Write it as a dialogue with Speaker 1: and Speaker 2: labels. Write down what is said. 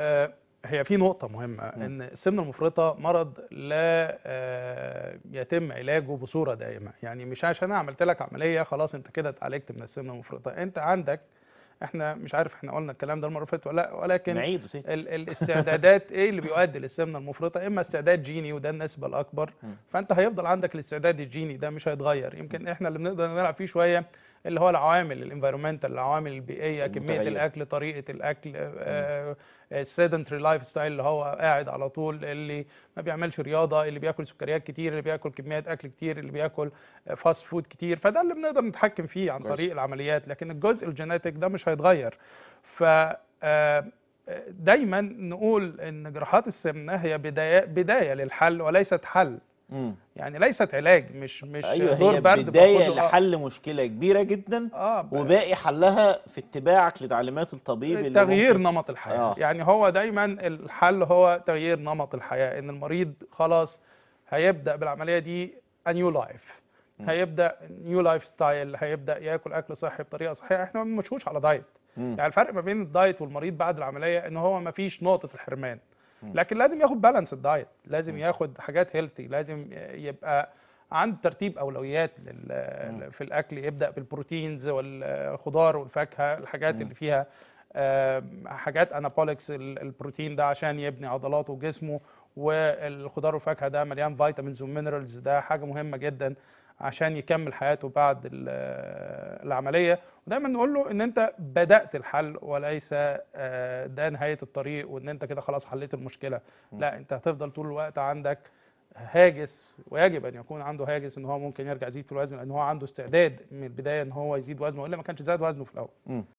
Speaker 1: آه، هي في نقطة مهمة إن السمنة المفرطة مرض لا آه، يتم علاجه بصورة دائمة، يعني مش عشان أنا عملت لك عملية خلاص أنت كده اتعالجت من السمنة المفرطة، أنت عندك احنا مش عارف احنا قلنا الكلام ده المره اللي فاتت ولا ولكن نعيده ال الاستعدادات ايه اللي بيؤدي للسمنه المفرطه اما استعداد جيني وده النسبه الاكبر فانت هيفضل عندك الاستعداد الجيني ده مش هيتغير يمكن احنا اللي بنقدر نلعب فيه شويه اللي هو العوامل الانفيرومنتال العوامل البيئيه كميه الاكل طريقه الاكل السيدنتري لايف ستايل اللي هو قاعد على طول اللي ما بيعملش رياضه اللي بياكل سكريات كتير اللي بياكل كميات اكل كتير اللي بياكل فاست آه، فود كتير فده اللي بنقدر نتحكم فيه عن طريق العمليات لكن الجزء الجيناتيك ده مش هيتغير ف آه، آه، دايما نقول ان جراحات السمنه هي بدايه بدايه للحل وليست حل مم. يعني ليست علاج مش مش أيوة دور هي برد بدايه لحل آه. مشكله كبيره جدا آه وباقي حلها في اتباعك لتعليمات الطبيب تغيير اللي نمط الحياه آه. يعني هو دايما الحل هو تغيير نمط الحياه ان المريض خلاص هيبدا بالعمليه دي نيو لايف هيبدا نيو لايف ستايل هيبدا ياكل اكل صحي بطريقه صحيحه احنا ما بنمشوش على دايت مم. يعني الفرق ما بين الدايت والمريض بعد العمليه ان هو ما فيش نقطه الحرمان لكن لازم ياخد بالانس الدايت لازم ياخد حاجات هيلثي لازم يبقى عنده ترتيب اولويات في الاكل يبدا بالبروتينز والخضار والفاكهه الحاجات اللي فيها حاجات انابوليكس البروتين ده عشان يبني عضلاته وجسمه والخضار والفاكهه ده مليان فيتامينز ومينرالز ده حاجه مهمه جدا عشان يكمل حياته بعد العمليه ودايما نقول له ان انت بدات الحل وليس آه، ده نهايه الطريق وان انت كده خلاص حليت المشكله لا انت هتفضل طول الوقت عندك هاجس ويجب ان يكون عنده هاجس ان هو ممكن يرجع يزيد في الوزن لان هو عنده استعداد من البدايه ان هو يزيد وزنه والا ما كانش زاد وزنه في الاول